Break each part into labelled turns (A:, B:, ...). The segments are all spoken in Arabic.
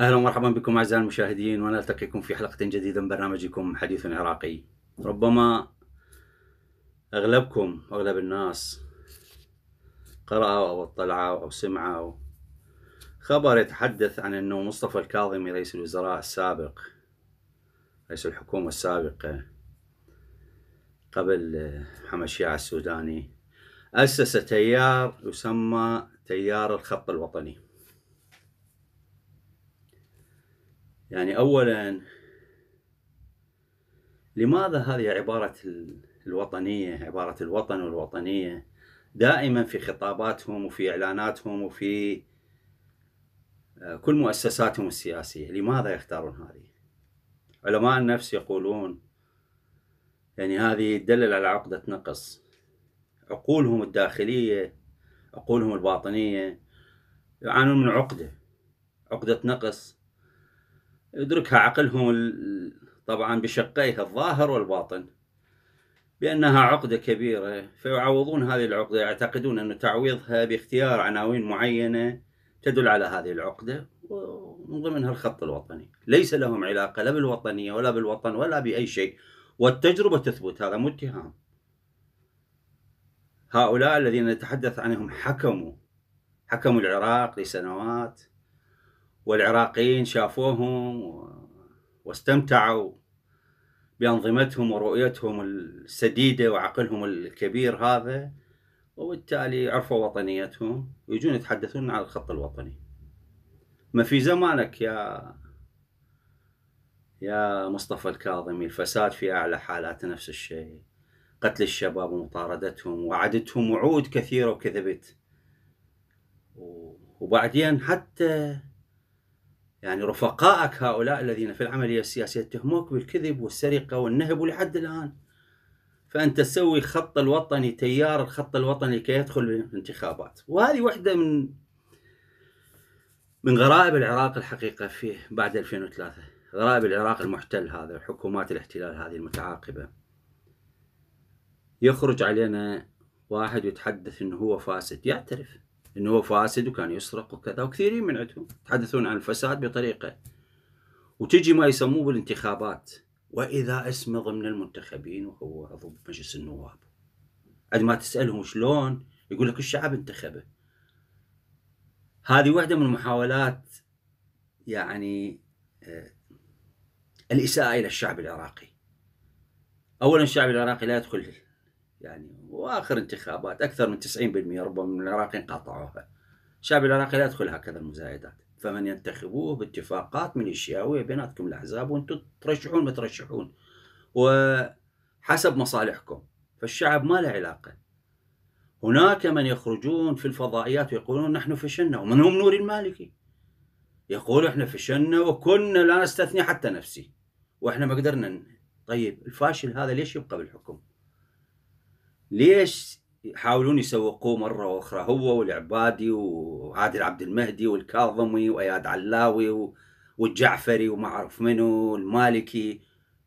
A: اهلا ومرحبا بكم اعزائي المشاهدين ونلتقيكم في حلقه جديده من برنامجكم حديث عراقي ربما اغلبكم اغلب الناس قرأوا او اطلعوا او سمعوا خبر يتحدث عن أنه مصطفى الكاظمي رئيس الوزراء السابق رئيس الحكومة السابقة قبل محمد آه، الشيعة السوداني أسس تيار يسمى تيار الخط الوطني يعني أولا لماذا هذه عبارة الوطنية عبارة الوطن والوطنية دائما في خطاباتهم وفي إعلاناتهم وفي آه، كل مؤسساتهم السياسية لماذا يختارون هذه علماء النفس يقولون يعني هذه تدلل على عقدة نقص عقولهم الداخلية عقولهم الباطنية يعانون من عقدة عقدة نقص يدركها عقلهم طبعا بشقيه الظاهر والباطن بأنها عقدة كبيرة فيعوضون هذه العقدة يعتقدون أن تعويضها باختيار عناوين معينة تدل على هذه العقدة ومن ضمنها الخط الوطني ليس لهم علاقة لا بالوطنية ولا بالوطن ولا بأي شيء والتجربة تثبت هذا مو اتهام هؤلاء الذين نتحدث عنهم حكموا حكموا العراق لسنوات والعراقيين شافوهم واستمتعوا بأنظمتهم ورؤيتهم السديدة وعقلهم الكبير هذا وبالتالي عرفوا وطنيتهم ويجون يتحدثون على الخط الوطني ما في زمانك يا يا مصطفى الكاظمي الفساد في أعلى حالاته نفس الشيء قتل الشباب ومطاردتهم وعدتهم وعود كثيرة وكذبت وبعدين حتى يعني رفقائك هؤلاء الذين في العملية السياسية اتهموك بالكذب والسرقة والنهب ولحد الآن فانت تسوي خط الوطني تيار الخط الوطني كي يدخل الانتخابات وهذه واحده من من غرائب العراق الحقيقه في بعد 2003 غرائب العراق المحتل هذا حكومات الاحتلال هذه المتعاقبه يخرج علينا واحد يتحدث انه هو فاسد يعترف انه هو فاسد وكان يسرق وكذا وكثيرين من عندهم يتحدثون عن الفساد بطريقه وتجي ما يسموه بالانتخابات واذا اسمه ضمن المنتخبين وهو عضو مجلس النواب عندما تسالهم شلون يقول لك الشعب انتخبه هذه واحده من محاولات يعني آه، الاساءه الى الشعب العراقي اولا الشعب العراقي لا يدخل يعني واخر انتخابات اكثر من 90% ربما من العراقيين قاطعوها الشعب العراقي لا يدخل هكذا المزايدات فمن ينتخبوه باتفاقات ميليشياوية بيناتكم الأحزاب وأنتم ترشحون ما ترشحون وحسب مصالحكم فالشعب ما له علاقة هناك من يخرجون في الفضائيات ويقولون نحن فشلنا ومنهم نور المالكي يقول احنا فشلنا وكنا لا نستثني حتى نفسي واحنا ما قدرنا طيب الفاشل هذا ليش يبقى بالحكم؟ ليش يحاولون يسوقوه مرة أخرى هو والعبادي وعادل عبد المهدي والكاظمي وأياد علاوي والجعفري وما أعرف منو المالكي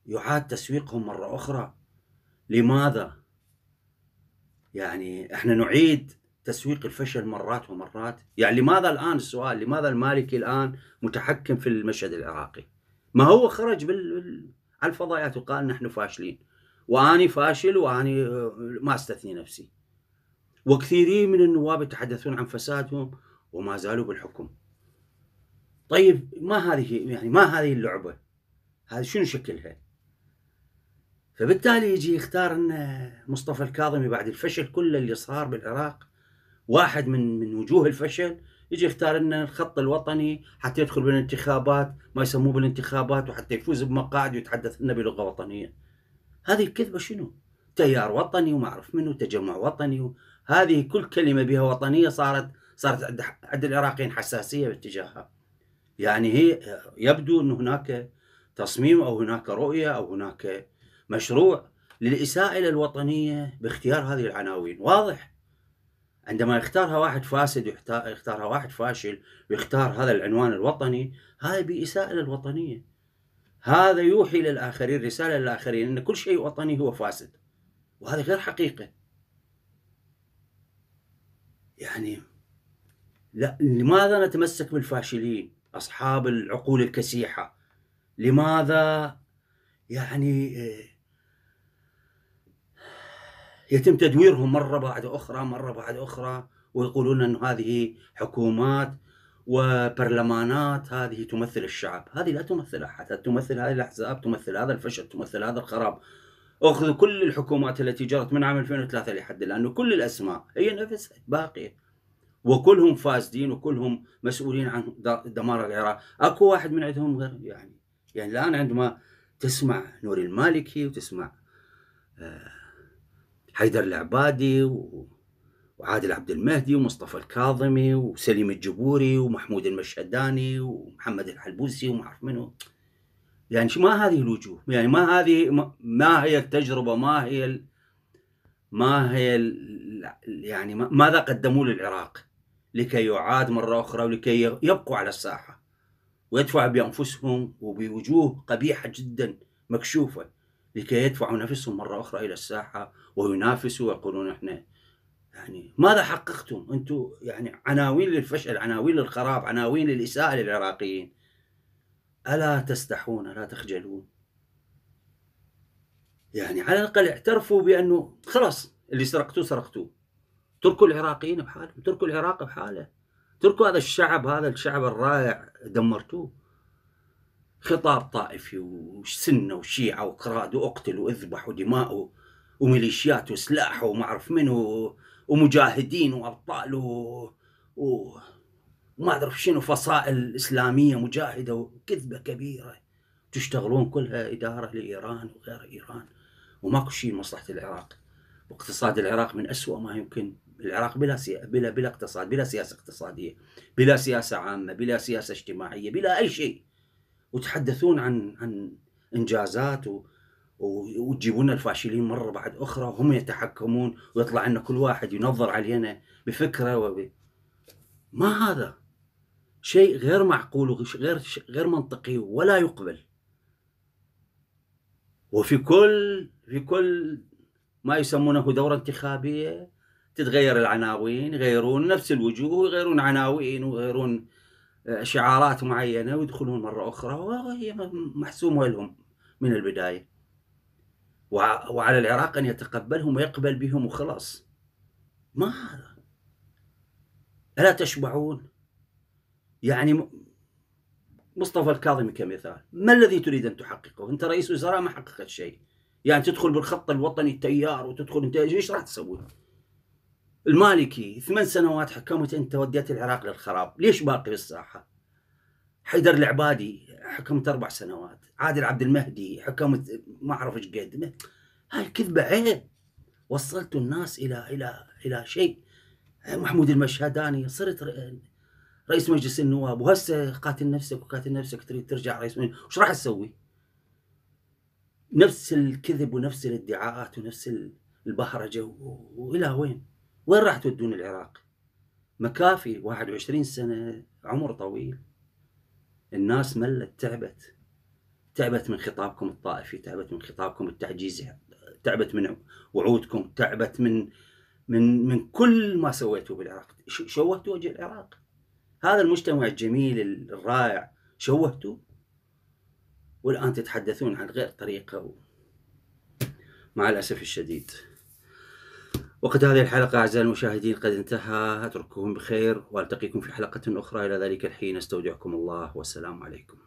A: يعاد تسويقهم مرة أخرى لماذا؟ يعني احنا نعيد تسويق الفشل مرات ومرات يعني لماذا الآن السؤال لماذا المالكي الآن متحكم في المشهد العراقي ما هو خرج بال... على الفضائيات وقال نحن فاشلين واني فاشل واني ما استثني نفسي وكثيرين من النواب يتحدثون عن فسادهم وما زالوا بالحكم طيب ما هذه يعني ما هذه اللعبه هذه شنو شكلها فبالتالي يجي يختار ان مصطفى الكاظمي بعد الفشل كله اللي صار بالعراق واحد من من وجوه الفشل يجي يختار ان الخط الوطني حتى يدخل بالانتخابات ما يسموه بالانتخابات وحتى يفوز بمقاعد ويتحدث لنا بلغه وطنيه هذه الكذبه شنو؟ تيار وطني وما اعرف منه تجمع وطني هذه كل كلمة بها وطنية صارت صارت عند العراقيين حساسية باتجاهها يعني هي يبدو أن هناك تصميم أو هناك رؤية أو هناك مشروع للإساءة إلى الوطنية باختيار هذه العناوين واضح عندما يختارها واحد فاسد ويختارها واحد فاشل ويختار هذا العنوان الوطني هذا بإساءة للوطنية هذا يوحي للآخرين رسالة للآخرين أن كل شيء وطني هو فاسد وهذا غير حقيقة يعني لا لماذا نتمسك بالفاشلين أصحاب العقول الكسيحة لماذا يعني آه، يتم تدويرهم مرة بعد أخرى مرة بعد أخرى ويقولون أن هذه حكومات وبرلمانات هذه تمثل الشعب هذه لا تمثل أحد تمثل هذه الأحزاب تمثل هذا الفشل تمثل هذا الخراب اخذوا كل الحكومات التي جرت من عام 2003 لحد الان وكل الاسماء هي نفسها باقيه وكلهم فاسدين وكلهم مسؤولين عن دمار العراق اكو واحد من عندهم غير يعني يعني الان عندما تسمع نور المالكي وتسمع آه، حيدر العبادي وعادل عبد المهدي ومصطفى الكاظمي وسليم الجبوري ومحمود المشهداني ومحمد الحلبوسي وما اعرف منو يعني ما هذه الوجوه يعني ما هذه ما هي التجربة ما هي ال ما هي ال يعني ماذا قدموا للعراق لكي يعاد مرة أخرى ولكي يبقوا على الساحة ويدفع بأنفسهم وبوجوه قبيحة جدا مكشوفة لكي يدفعوا نفسهم مرة أخرى إلى الساحة وينافسوا ويقولون إحنا يعني ماذا حققتم؟ أنتم يعني عناوين للفشل، عناوين للخراب، عناوين للإساءة للعراقيين. ألا تستحون لا تخجلون يعني على الأقل اعترفوا بأنه خلاص اللي سرقتوه سرقتوه تركوا العراقيين بحالهم تركوا العراق بحاله تركوا هذا الشعب هذا الشعب الرائع دمرتوه خطاب طائفي وسنة وشيعة وقراد وأقتل وأذبح ودماء وميليشيات وسلاح وما أعرف منو ومجاهدين وأبطال و... و... ما أدري شنو فصائل إسلامية مجاهدة وكذبة كبيرة تشتغلون كلها إدارة لإيران وغير إيران وماكو شيء لمصلحه العراق واقتصاد العراق من أسوأ ما يمكن العراق بلا سيا... بلا بلا اقتصاد بلا سياسة اقتصادية بلا سياسة عامة بلا سياسة اجتماعية بلا أي شيء وتحدثون عن عن إنجازات و... وتجيبون الفاشلين مره بعد اخرى وهم يتحكمون ويطلع لنا كل واحد ينظر علينا بفكره وب ما هذا شيء غير معقول وغير غير منطقي ولا يقبل وفي كل في كل ما يسمونه دورة انتخابية تتغير العناوين يغيرون نفس الوجوه ويغيرون عناوين ويغيرون آه، شعارات معينة ويدخلون مرة أخرى وهي محسومة لهم من البداية وعلى العراق أن يتقبلهم ويقبل بهم وخلاص ما هذا ألا تشبعون يعني مصطفى الكاظمي كمثال ما الذي تريد أن تحققه أنت رئيس وزراء ما حققت شيء يعني تدخل بالخط الوطني التيار وتدخل انت ايش راح تسوي؟ المالكي ثمان سنوات حكمت انت وديت العراق للخراب، ليش باقي بالساحه؟ حيدر العبادي حكمت اربع سنوات، عادل عبد المهدي حكمت ما اعرف ايش قد، هاي كذبه عيب وصلت الناس الى الى الى شيء محمود المشهداني صرت رئيس مجلس النواب وهسه قاتل نفسك وقاتل نفسك تريد ترجع رئيس مجلس وش راح تسوي؟ نفس الكذب ونفس الادعاءات ونفس البهرجه والى وين؟ وين راح تودون العراق؟ مكافي 21 سنه عمر طويل الناس ملت تعبت تعبت من خطابكم الطائفي تعبت من خطابكم التعجيزي تعبت من وعودكم تعبت من من من كل ما سويتوه بالعراق شوهتوا وجه العراق هذا المجتمع الجميل الرائع شوهتوه والآن تتحدثون عن غير طريقة و... مع الأسف الشديد وقد هذه الحلقة أعزائي المشاهدين قد انتهى أترككم بخير وألتقيكم في حلقة أخرى إلى ذلك الحين أستودعكم الله والسلام عليكم